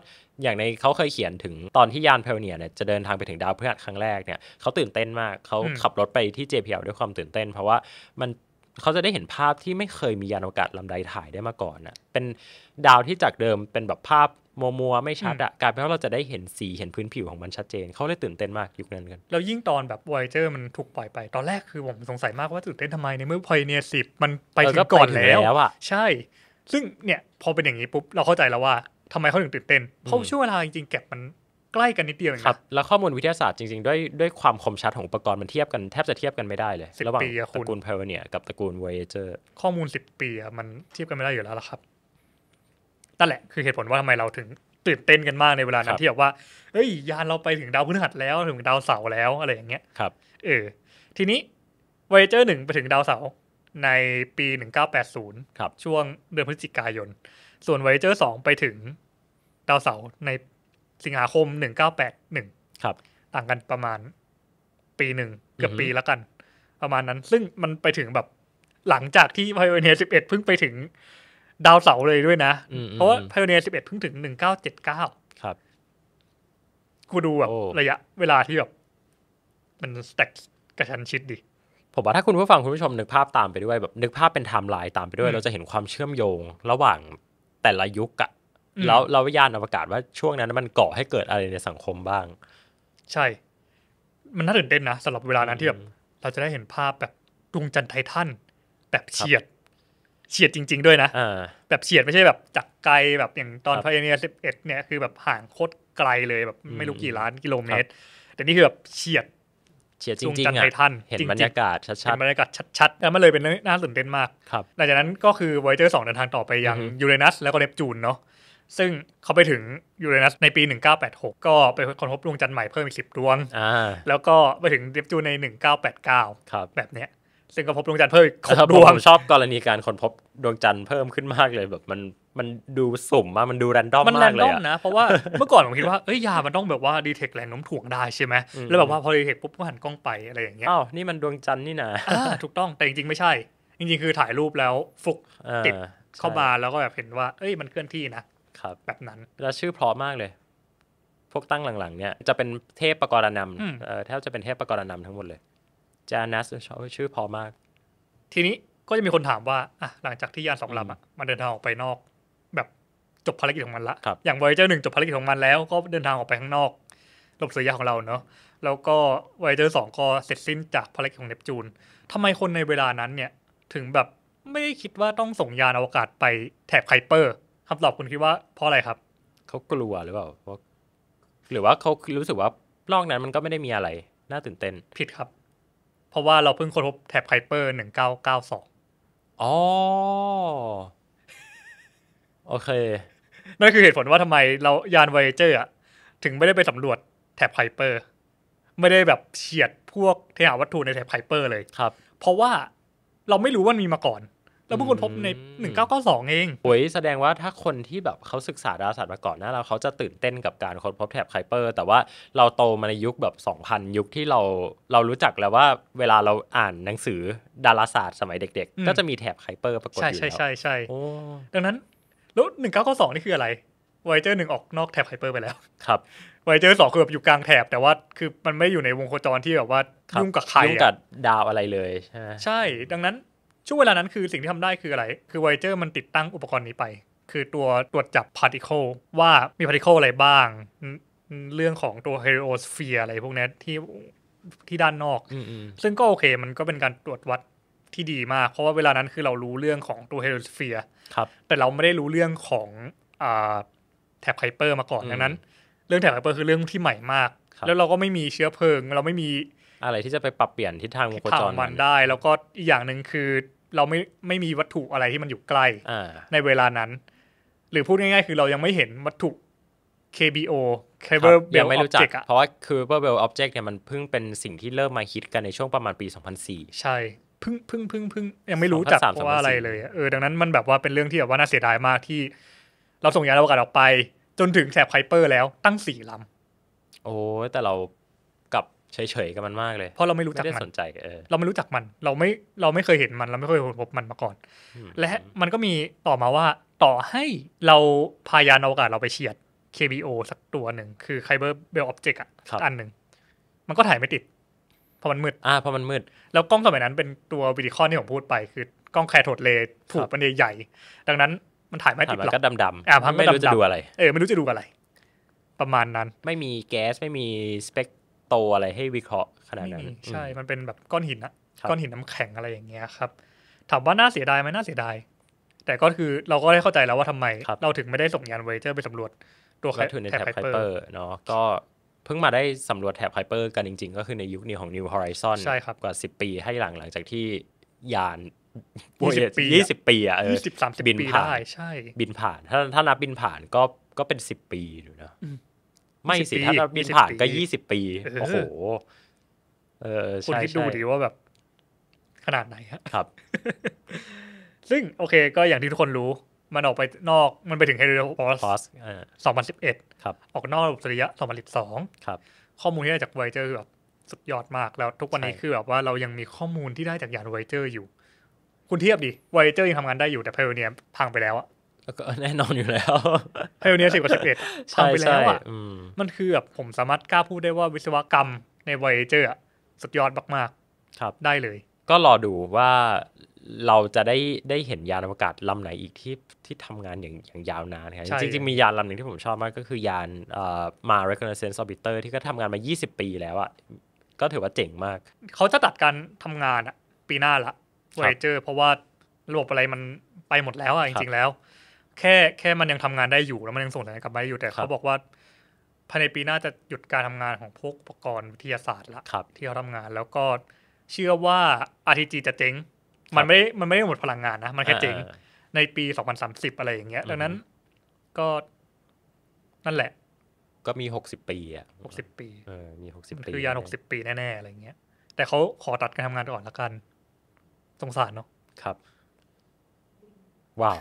Speaker 1: อย่างในเขาเคยเขียนถึงตอนที่ยานเพลเนียเนี่ย จะเดินทางไปถึงดาวพฤหัสครั้งแรกเนี่ยเขาตื่นเต้นมากเขาขับรถไปที่เจพีเอด้วยความตื่นเต้น เพราะว่ามันเขาจะได้เห็นภาพที่ไม่เคยมียานอวกาศลำใดถ่ายได้มาก่อนน่ะเป็นดาวที่จากเดิมเป็นแบบภาพมัวมัวไม่ชัดอะกลายเป็นว่าเราจะได้เห็นสีเห็นพื้นผิวของมันชัดเจนเขาเลยตื่นเต้นมากยุคนั้นกัน
Speaker 2: แล้วยิ่งตอนแบบวอยเจอร์มันถูกปล่อยไปตอนแรกคือผมสงสัยมากว่าตื่นเต้นทำไมในเมื่อพอยเนียสิบมันไปถึงก่อนแล้วอะใช่ ซึ่งเนี่ยพอเป็นอย่างนี้ปุ๊บเราเข้าใจแล้วว่าทำไมเขาถึงตื่นเต้นเพราะช่วงเวลาจริงๆแก็บมันใกล้กันนิดเดียว
Speaker 1: ครับ แล้วข้อมูลวิทยาศาสตร์จริงๆด้วยด้วยความคมชัดของอุปกรณ์มันเทียบกันแทบจะเทียบกันไม่ได้เลยระหว่างตระกูลพาวเเนียกับตระกูลไวเจอร์
Speaker 2: ข้อมูล 10ปีมันเทียบกันไม่ได้อยู่แล้วละครับนั่นแหละคือเหตุผลว่าทำไมเราถึงตื่นเต้นกันมากในเวลานั้นที่แบบว่าเอ้ย ยานเราไปถึงดาวพฤหัสแล้วถึงดาวเสาร์แล้วอะไรอย่างเงี้ยครับเออทีนี้ Voyager 1ไปถึงดาวเสาร์ในปี 1980ครับช่วงเดือนพฤศจิกายน ส่วน Voyager 2ไปถึงดาวเสาร์ในสิงหาคม 1981ครับ ต่างกันประมาณปีหนึ่งเกือบปีแล้วกัน ประมาณนั้น ซึ่งมันไปถึงแบบหลังจากที่ Pioneer 11 เพิ่งไปถึงดาวเสาเลยด้วยนะ เพราะว่าพายเนียสิบเอ็ดเพิ่งถึงหนึ่งเก้าเจ็ดเก้า
Speaker 1: ครับ กูดูแบบระยะเวลาที่แบบมันสแต็กกระชันชิดดิ ผมว่าถ้าคุณผู้ฟังคุณผู้ชมนึกภาพตามไปด้วยแบบนึกภาพเป็นไทม์ไลน์ตามไปด้วยเราจะเห็นความเชื่อมโยงระหว่างแต่ละยุคอะแล้วเราวิญญาณอวกาศว่าช่วงนั้นมันก่อให้เกิดอะไรในสังคมบ้าง
Speaker 2: ใช่ มันน่าตื่นเต้นนะสำหรับเวลานั้นที่แบบเราจะได้เห็นภาพแบบดวงจันทร์ไททันแบบเฉียดเฉียดจริงๆด้วยนะแบบเฉียดไม่ใช่แบบจากไกลแบบอย่างตอนพายเนียสิบเอ็ดเนี่ยคือแบบห่างโคตรไกลเลยแบบไม่รู้กี่ล้านกิโลเมตร แต่นี่คือแบบเฉียดเฉียด จริงๆอ่นเห็นบรรยากาศชัดๆเห็นบรรยากาศชัดๆ แล้วมันเลยเป็นน่าตื่นเต้นมากหลังจากนั้นก็คือไวเจอร์สองเดินทางต่อไปยังยูเรนัส แล้วก็เนปจูนเนาะซึ่งเขาไปถึงยูเรนัส ในปี 1986 ก็ไปค้นพบดวงจันทร์ใหม่เพิ่มอีกสิบดวงแล้วก็ไปถึงเนปจูนใน 1989แบบเนี้ยซึ่งก็พบดวงจันทร์เพิ่มอีกดวงช
Speaker 1: อบกรณีการค้นพบดวงจันทร์เพิ่มขึ้นมากเลยแบบมันมันดูสุ่มมากมันดูแรนดอมมากเลยอะนะเ
Speaker 2: พราะว่าเมื่อก่อนผมคิดว่า เอ้ยยามันต้องแบบว่าดีเทคแรงโน้มถ่วงได้ใช่ไหมแล้วแบบว่าพอดีเทคปุ๊บก็หันกล้องไปอะไรอย่างเงี้ยอ้าว นี่มันดวงจันทร์นี่นะถูกต้องแต่จริงๆไม่ใช่ จริงๆคือถ่ายรูปแล้ว ฟุก ติดเข้ามาแล้ว
Speaker 1: ก็แบบเห็นว่า เอ้ย
Speaker 2: มันเคลื่อนที่นะครับแบบนั้น
Speaker 1: แล้วชื่อพร้อมมากเลยพวกตั้งหลังๆ เนี่ยจะเป็นเทพประกรณำเออแทบจะเป็นเทพประกรณำทั้งหมดเลยจานัสชื่อพอมาก ทีนี้ก็จะมีคนถามว่าอ่ะหลังจากที่ยานสองลำอ่ะ มันเดินทางออกไ
Speaker 2: ปนอก แบบจบภารกิจของมันละ อย่างไวเจอร์หนึ่งจบภารกิจของมันแล้ว ก็เดินทางออกไปข้างนอกหลบเสือยาของเราเนาะแล้วก็ไวเจอร์สองก็เสร็จสิ้นจากภารกิจของเนปจูนทำไมคนในเวลานั้นเนี่ยถึงแบบไม่คิดว่าต้องส่งยานอวกาศไปแถ
Speaker 1: บไคเปอร์คำตอบคุณคิดว่าเพราะอะไรครับเขากลัวหรือเปล่าหรือว่าเขารู้สึกว่ารอกนั้นมันก็ไม่ได้มีอะไร น่าตื่นเต้นผิดครับเพราะว่าเราเพิ่งค้นพบแท็บไคเปอร์หนึ่งเก้าเก้าสองอ๋อ
Speaker 2: โอเค นั่นคือเหตุผลว่าทำไมเรายานไวเจอร์ถึงไม่ได้ไปสำรวจแท็บไคเปอร์ไม่ได้แบบเฉียดพวกเทหาวัตถุในแท็บไคเปอร์เลยครับ เพราะว่าเราไม่รู้ว่ามีมาก่อนแล้วเพิ่งค้นพบใ
Speaker 1: น 1992 เองโอ้ย แสดงว่าถ้าคนที่แบบเขาศึกษาดาราศาสตร์มาก่อนน้เราเขาจะตื่นเต้นกับการค้นพบแถบไคเปอร์แต่ว่าเราโตมาในยุคแบบ 2000 ยุคที่เรา เรารู้จักแล้วว่า เวลาเราอ่านหนังสือดาราศาสตร์สมัยเด็กๆ ก็จะมีแถบไคเปอร์ปรากฏอยู่แล้วใช่ใช่ใช
Speaker 2: ่ดังนั้น แล้ว 1992 นี่คืออะไรไวเจอร์หนึ่งออกนอกแถบไฮเปอร์ไปแล้ว
Speaker 1: ครับไวเจ
Speaker 2: อร์สองคือบอยู่กลางแถบแต่ว่าคือมันไม่อยู่ในวงโคจรที่แบบว่ายุ่งกับใครยุ่งกับ
Speaker 1: ดาวอะไรเลย ใช่
Speaker 2: ใช่ ดังนั้นช่วงเวลานั้นคือสิ่งที่ทำได้คืออะไร คือ Voyager มันติดตั้งอุปกรณ์นี้ไป คือตัวตรวจจับพาร์ติเคิลว่ามีพาร์ติเคิลอะไรบ้าง เรื่องของตัวเฮโ i สเฟีย r e อะไรพวกนี้ที่ที่ด้านนอก ซึ่งก็โอเคมันก็เป็นการตรวจวัดที่ดีมาก เพราะว่าเวลานั้นคือเรารู้เรื่องของตัวเฮโ i สเฟีย r e ครับ แต่เราไม่ได้รู้เรื่องของแถบไคเปอร์มาก่อนดังนั้น เรื่องแถบไคเปอร์คือเรื่องที่ใหม่มาก แล้วเราก็ไม่มีเชื้อเพลิง เราไม่มี
Speaker 1: อะไรที่จะไปปรับเปลี่ยนทิศทางวงโคจรมันได
Speaker 2: ้ แล้วก็อีกอย่างหนึ่งคือเราไม่ไม่มีวัตถุอะไรที่มันอยู่ใกล้ในเวลานั้น หรือพูดง่ายๆ คือเรายังไม่เห็นวัตถุ KBO Clever Bell Object เ
Speaker 1: พราะว่า c l e p e r Bell Object เนี่ยมันเพิ่งเป็นสิ่งที่เริ่มมาคิดกันในช่วงประมาณปี 2004 ใช่
Speaker 2: เพิ่งเพิ่งเพิ่งเพิ่งยังไม่รู้จักว่าอะไรเลยเออดังนั้นมันแบบว่าเป็นเรื่องที่แบบว่าน่าเสียดายมากที่เราส่งยานอวกาศออกไปจนถึงแถบไคเปอร์แล้วตั้งสี่ล
Speaker 1: ำโอ้แต่เราเฉยๆกับมันมากเลยเพราะเราไม่รู้จักมันสนใจเออเ
Speaker 2: ราไม่รู้จักมันเราไม่เราไม่เคยเห็นมัน เราไม่เคยพบมันมาก่อน และมันก็มีต่อมาว่า ต่อให้เราพายานอวกาศเราไปเฉียด KBO สักตัวหนึ่งคือ Kyber Bell Object อ่ะอันหนึ่งมันก็ถ่ายไม่ติด เพราะมันมืดอ่าเพราะมันมืดแล้วกล้องสมัยนั้นเป็นตัววิดีคอนที่ผมพูดไปคือกล้องแคทโทดเลถูกเม็นใหญ่ดังนั้นมันถ่ายไม่ติดหรอกก็ดำๆอ่าพังไม่รู้จะดูอะไร เออไม่รู้จะดูอะไร
Speaker 1: ประมาณนั้น ไม่มีแก๊สไม่มีสเปกโตอะไรให้วิเคราะห์ขนาดนั้น ใช่
Speaker 2: มันเป็นแบบก้อนหินนะก้อนหินน้ำแข็งอะไรอย่างเงี้ยครับ ถามว่าน่าเสียดายไหมน่าเสียดาย แต่ก็คือเราก็ได้เข้าใจแล้วว่าทำไม เราถึงไม่ได้ส่งยานเวเจอร์ ไปสำรวจตัวแถบไฮเปอร
Speaker 1: ์เนาะก็เพิ่งมาได้สำรวจแถบไฮเปอร์กันจริงๆ ก็คือในยุคนี้ของ New Horizon ใช่ครับกว่า 10 ปีให้หลังหลังจากที่ยาน
Speaker 2: ยี่สิบปีย่ปีอะ่บิบินผ่านใช่
Speaker 1: บินผ่าน ถ้าถ้านับบินผ่านก็ก็เป็นสิบปีอยู่นะไม่สิ ถ้าเราบินผ่านก็ยี่สิบปี โอ้โหเออคุณคิดดูดีว่าแบบขนาดไหนครับ
Speaker 2: ซึ่งโอเค ก็อย่างที่ทุกคนรู้ มันออกไปนอกมันไปถึงเฮลิโอพอสสองพันสิบเอ็ดออกนอกระบบสุริยะสองพันสิบสองข้อมูลที่ได้จากไวเจอร์แบบสุดยอดมากแล้ว ทุกวันนี้คือแบบว่าเรายังมีข้อมูลที่ได้จากยานไวเจอร์อยู่ คุณเทียบดิไวเจอร์ยังทำงานได้อยู่แต่เพลเนียพังไปแล้วอะ
Speaker 1: ก็แน่นอนอยู่แล้วไพโอเนียสิบก่าสิบเอ็ดทำไปแล้วอ่ะ
Speaker 2: มันคือแบบผมสามารถกล้าพูดได้ว่าวิศวกรรม ในไวเจอร์สุดยอดมากๆ ครับ ได้เลย
Speaker 1: ก็รอดูว่าเราจะได้ได้เห็นยานอวกาศลำไหนอีก ที่ที่ทำงานอย่างอย่างยาวนานครับจริง ๆ มียานลำหนึ่งที่ผมชอบมากก็คือยานมา reconnaissance orbiter ที่ก็ทำงานมา 20 ปีแล้วอ่ะ ก็ถือว่าเจ๋งมาก เขาจะตัดการทำงาน
Speaker 2: อ่ะปีหน้าละไวเจอร์เพราะว่าระบบอะไรมันไปหมดแล้วอ่ะจริงๆ แล้วแค่แค่มันยังทำงานได้อยู่แล้วมันยังส่งสัญญาณกลับมาอยู่แต่เขาบอกว่าภายในปีหน้าจะหยุดการทำงานของพวกอุปกรณ์วิทยาศาสตร์ละที่เขาทางานแล้วก็เชื่อว่า RTG จะเจ๊งมันไม่มันไม่ได้หมดพลังงานนะมันแค่เจ๊งในปีสสองพันามสิบอะไรอย่างเงี้ยดังนั้น ก็ นั่นแหละ
Speaker 1: ก็มีหกสิบปีอ่ะหกสิบปีเออมีิบปีคือยาน
Speaker 2: ิบปีแน่ๆอะไรเงี้ยแต่เขาขอตัดการทำงานก่อนละกัน สงสารเ
Speaker 1: นาะครับว้าว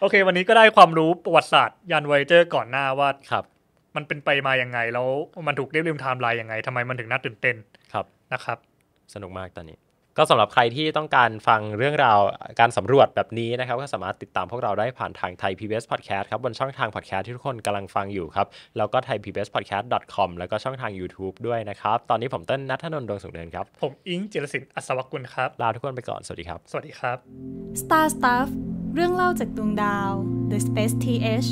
Speaker 2: โอเค วันนี้ก็ได้ความรู้ประวัติศาสตร์ยานไวเจอร์ก่อนหน้าว่าครับ มันเป็นไปมาอย่างไงแล้ว มันถูกเรียบเรียงไทม์ไลน์ยังไงทำไมมันถึงน่าตื่นเต้นครับนะครับ สนุก
Speaker 1: มากตอนนี้ก็สำหรับใครที่ต้องการฟังเรื่องราวการสำรวจแบบนี้นะครับก็สามารถติดตามพวกเราได้ผ่านทางไทย PBS Podcast ครับบนช่องทางพอดแคสต์ที่ทุกคนกำลังฟังอยู่ครับแล้วก็ thaipbspodcast.com แล้วก็ช่องทาง YouTube ด้วยนะครับ ตอนนี้ผมเต้นนัทนนท์ดวงสุขเดินครับ ผม อิงจิรศิน์อัศวกุลครับลาทุกคนไปก่อนสวัสดีครับ สวัสดีครับ
Speaker 2: Star Stuff เรื่องเล่าจากดวงดาว The Space TH